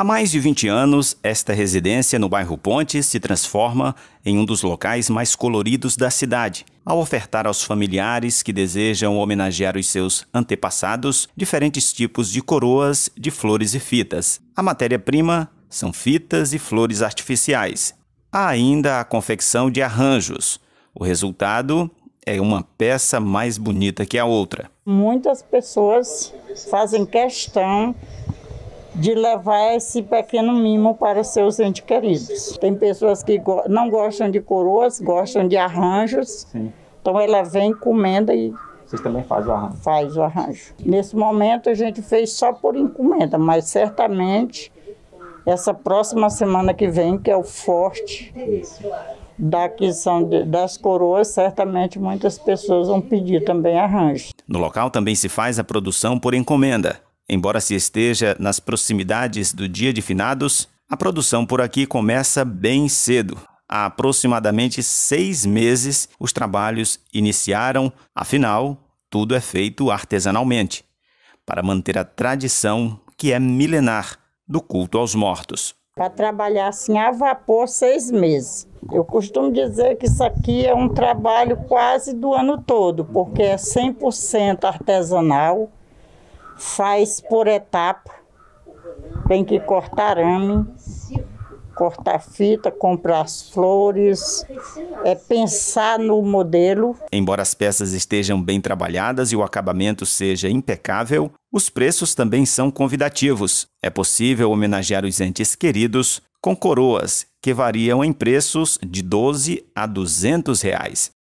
Há mais de 20 anos, esta residência no bairro Ponte se transforma em um dos locais mais coloridos da cidade, ao ofertar aos familiares que desejam homenagear os seus antepassados diferentes tipos de coroas, de flores e fitas. A matéria-prima são fitas e flores artificiais. Há ainda a confecção de arranjos. O resultado é uma peça mais bonita que a outra. Muitas pessoas fazem questão de levar esse pequeno mimo para seus entes queridos. Tem pessoas que go não gostam de coroas, gostam de arranjos. Sim. Então ela vem, encomenda e. Vocês também fazem o arranjo? Faz o arranjo. Nesse momento a gente fez só por encomenda, mas certamente essa próxima semana que vem, que é o forte Isso. da aquisição das coroas, certamente muitas pessoas vão pedir também arranjo. No local também se faz a produção por encomenda. Embora se esteja nas proximidades do dia de finados, a produção por aqui começa bem cedo. Há aproximadamente seis meses os trabalhos iniciaram, afinal, tudo é feito artesanalmente, para manter a tradição que é milenar do culto aos mortos. Para trabalhar assim a vapor, seis meses. Eu costumo dizer que isso aqui é um trabalho quase do ano todo, porque é 100% artesanal faz por etapa. Tem que cortar arame, cortar fita, comprar as flores, é pensar no modelo. Embora as peças estejam bem trabalhadas e o acabamento seja impecável, os preços também são convidativos. É possível homenagear os entes queridos com coroas que variam em preços de 12 a 200 reais.